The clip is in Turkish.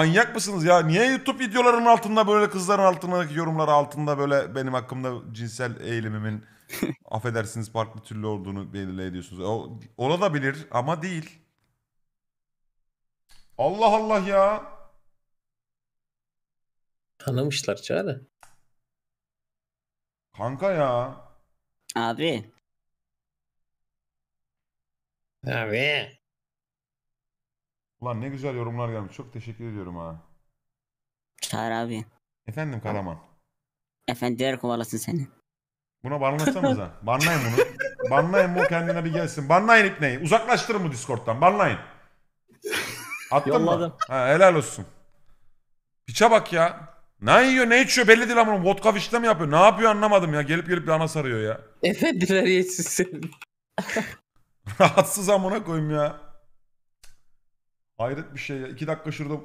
Manyak mısınız ya? Niye YouTube videolarının altında böyle kızların altındaki yorumlar altında böyle benim hakkımda cinsel eğilimimin affedersiniz farklı türlü olduğunu belirle ediyorsunuz. O, olabilir ama değil. Allah Allah ya. Tanımışlar Çağrı. Kanka ya. Abi. Abi. Ulan ne güzel yorumlar gelmiş. Çok teşekkür ediyorum ha. Çağır abi. Efendim Karaman. Efendiler kovalasın seni. Buna banlatsanıza. banlayın bunu. banlayın bu kendine bir gelsin. Banlayın ipneyi. Uzaklaştırın bu Discord'dan. Banlayın. Attın Yolladım. mı? Ha, helal olsun. piça bak ya. Ne yiyor ne içiyor belli değil ama vodka fişte mi yapıyor? Ne yapıyor anlamadım ya. Gelip gelip lana sarıyor ya. Efendiler yetsin seni. Rahatsız amına koyayım ya. Hayret bir şey ya. 2 dakika şurada